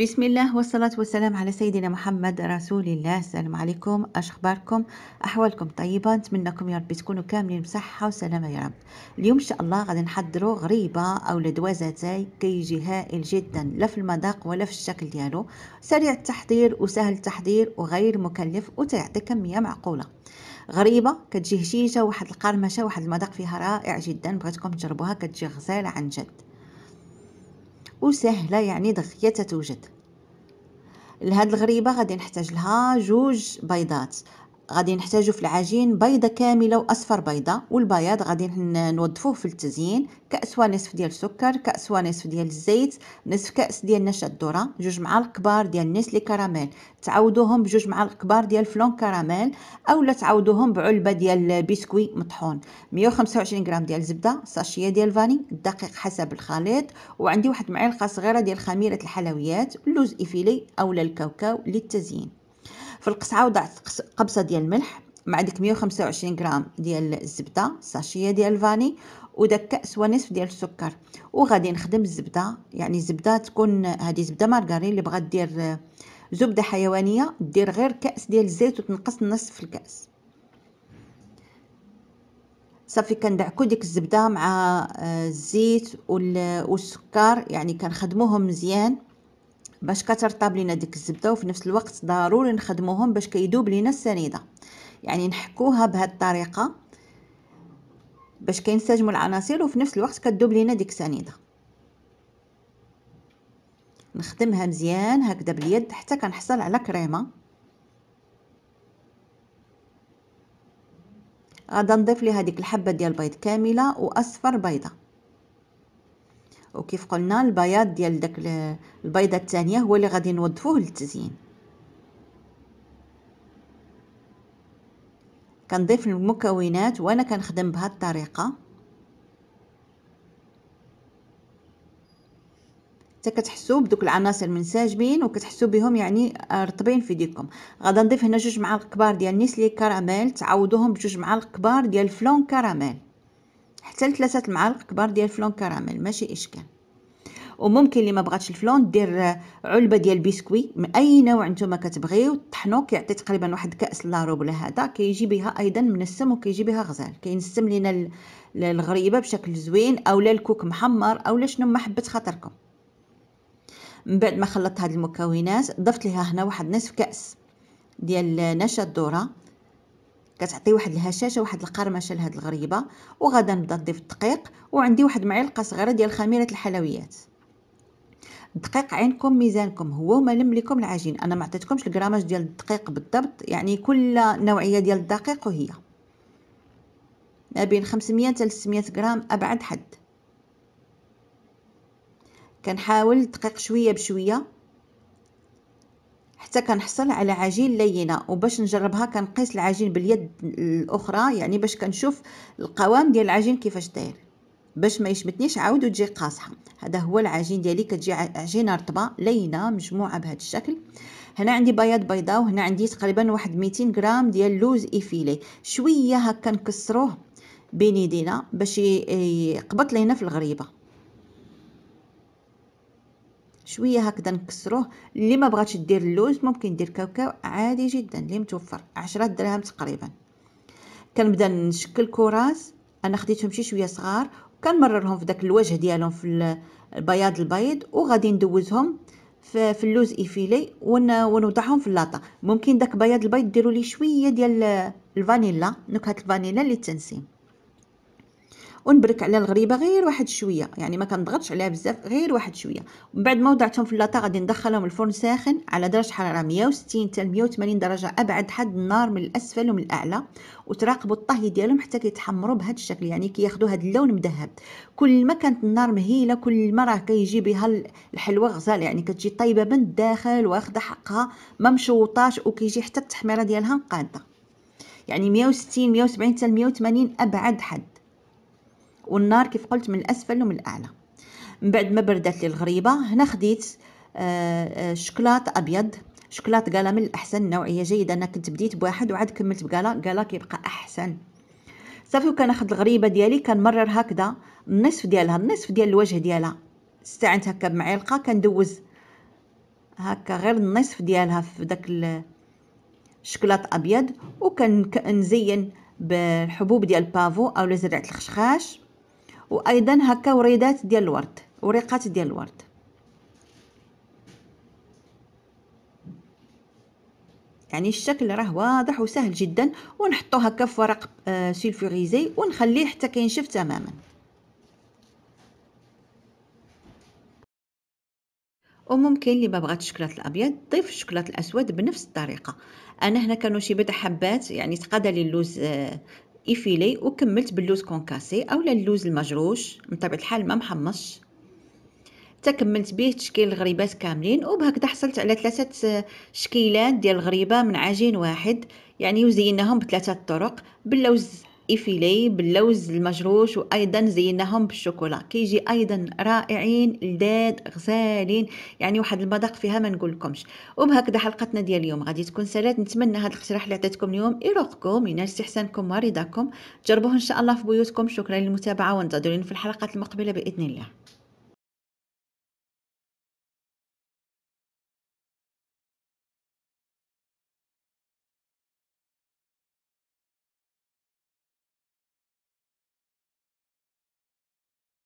بسم الله والصلاة والسلام على سيدنا محمد رسول الله السلام عليكم اش اخباركم احوالكم طيبة نتمنىكم يا رب تكونوا كاملين بصحة وسلامة يا رب اليوم ان شاء الله غادي نحضروا غريبة او لدوازة تاي كيجي هائل جدا لا في المذاق ولا في الشكل ديالو سريع التحضير وسهل التحضير وغير مكلف وتعطي كمية معقولة غريبه كتجي هشيشه واحد القرمشه واحد المذاق فيها رائع جدا بغيتكم تجربوها كتجي غزاله عن جد وسهله يعني دغيا تتوجد لهاد الغريبه غادي نحتاج لها جوج بيضات غادي نحتاجو في العجين بيضه كامله واصفر بيضه والبياض غادي نوظفوه في التزيين كاس نصف ديال السكر كاس نصف ديال الزيت نصف كاس ديال نشا الذره جوج معالق كبار ديال نسلي كراميل تعاودوهم بجوج معالق كبار ديال فلون كراميل اولا تعاودوهم بعلبه ديال بسكوي مطحون 125 غرام ديال الزبده ساشيه ديال الفاني الدقيق حسب الخليط وعندي واحد معلقه صغيره ديال خميره الحلويات اللوز افيلي اولا الكاوكاو للتزيين في القصعه وضعت قبصه ديال الملح مع ديك 125 غرام ديال الزبده ساشيه ديال الفاني وداك كاس ونصف ديال السكر وغادي نخدم الزبده يعني الزبده تكون هذه زبده مارغرين اللي بغات دير زبده حيوانيه دير غير كاس ديال الزيت وتنقص نصف الكاس صافي كندعكو ديك الزبده مع آه، الزيت والسكر يعني كنخدموهم مزيان باش كترطب لينا ديك الزبده وفي نفس الوقت ضروري نخدموهم باش كيدوب لينا السنيده يعني نحكوها بهاد الطريقه باش كينسجموا العناصر وفي نفس الوقت كدوب لينا ديك السنيده نخدمها مزيان هكذا باليد حتى كنحصل على كريمه غادا نضيف ليها ديك الحبه ديال البيض كامله واصفر بيضه وكيف قلنا البياض ديال داك البيضه الثانيه هو اللي غادي نوظفوه للتزيين كنضيف المكونات وانا كنخدم بهاد الطريقه حتى كتحسوا بدوك العناصر منسجمين وكتحسوا بهم يعني رطبين في يديكم غادي نضيف هنا جوج معالق كبار ديال نيسلي كراميل تعوضوهم بجوج معالق كبار ديال فلون كراميل حتى لثلاثة المعالق كبار ديال فلون كراميل ماشي اشكال وممكن اللي ما بغاتش الفلون دير علبه ديال بيسكوي من اي نوع نتوما كتبغيو طحنو كيعطي تقريبا واحد كاس لاروب ولا هذا كيجي بها ايضا منسم وكيجي بها غزال كينسم لينا الغريبه بشكل زوين اولا الكوك محمر اولا شنو ما حبت خاطركم من بعد ما خلطت هاد المكونات ضفت ليها هنا واحد نصف كاس ديال نشا الذره كتعطي واحد الهشاشه واحد القرمشه لهاد الغريبه وغادا نبدا نضيف الدقيق وعندي واحد معلقه صغيره ديال خميره الحلويات الدقيق عينكم ميزانكم هو وما لم لكم العجين انا ما عطيتكمش الجراماج ديال الدقيق بالضبط يعني كل نوعيه ديال الدقيق وهي ما بين 500 حتى 600 غرام ابعد حد كنحاول الدقيق شويه بشويه حتى كنحصل على عجين لينه وباش نجربها كنقيس العجين باليد الاخرى يعني باش كنشوف القوام ديال العجين كيفاش داير باش ما يشمتنيش عاود وتجي قاصحه هذا هو العجين ديالي كتجي عجينه رطبه لينه مجموعه بهذا الشكل هنا عندي بياض بيضاء وهنا عندي تقريبا واحد 200 غرام ديال اللوز ايفيلي شويه هكا نكسروه بين يدينا باش يقبط لينا في الغريبه شويه هكذا نكسروه اللي ما بغاتش دير اللوز ممكن دير كاوكاو عادي جدا اللي متوفر عشرة دراهم تقريبا كنبدا نشكل كراس انا خديتهم شي شويه صغار وكنمررهم في داك الوجه ديالهم في البياض البيض وغادي ندوزهم في اللوز ايفيلي ونوضعهم في اللاطه ممكن داك بياض البيض ديروا لي شويه ديال الفانيلا نكهه الفانيلا للتنسيم ونبرك على الغريبه غير واحد شويه يعني ما كنضغطش عليها بزاف غير واحد شويه من بعد ما وضعتهم في اللاطا غادي ندخلهم الفرن ساخن على درجه حراره 160 حتى 180 درجه ابعد حد النار من الاسفل ومن الاعلى وتراقبوا الطهي ديالهم حتى كيتحمروا بهذا الشكل يعني كياخذوا هذا اللون مذهب كل ما كانت النار مهيله كل ما راه كيجي بها الحلوه غزال يعني كتجي طيبه من الداخل واخده حقها ما مشوطاش وكيجي حتى التحميره ديالها قاده يعني 160 170 حتى 180 ابعد حد والنار كيف قلت من الأسفل ومن الأعلى من بعد ما بردات لي الغريبة هنا خديت آه، آه، شوكولات أبيض شوكولات قالا من الأحسن نوعية جيدة أنا كنت بديت بواحد وعاد كملت بقالا قالا كيبقى أحسن صافي اخذ الغريبة ديالي كنمرر هكذا النصف ديالها النصف ديال الوجه ديالها استعنت هكا بمعلقة كندوز هكا غير النصف ديالها في داك الشوكولات ابيض وكنزين بالحبوب ديال البافو اولا زرعه الخشخاش وايضا هكا وريدات ديال الورد وريقات ديال الورد يعني الشكل راه واضح وسهل جدا ونحطو هكا في ورق آه، سيلفوريزي ونخليه حتى كينشف تماما وممكن اللي ما بغات الشكلاط الابيض تضيف الشكلاط الاسود بنفس الطريقه انا هنا كانوا شي بضع حبات يعني تقاد لي اللوز آه، إفيلي وكملت باللوز كونكاسي أولا اللوز المجروش بطبيعة الحال ما محمصش تكملت به تشكيل الغريبات كاملين وبهكذا حصلت على ثلاثة آه، شكيلات ديال الغريبة من عجين واحد يعني وزيناهم بثلاثة طرق باللوز إفيلي باللوز المجروش وأيضا زيناهم بالشوكولا كيجي أيضا رائعين لذاذ غزالين يعني واحد المذاق فيها ما نقولكمش وبهكذا حلقتنا ديال اليوم غادي تكون سالات نتمنى هاد الاقتراح اللي عطيتكم اليوم يروقكم ينال استحسانكم ورضاكم جربوه إن شاء الله في بيوتكم شكرا للمتابعة وانتظروني في الحلقات المقبلة بإذن الله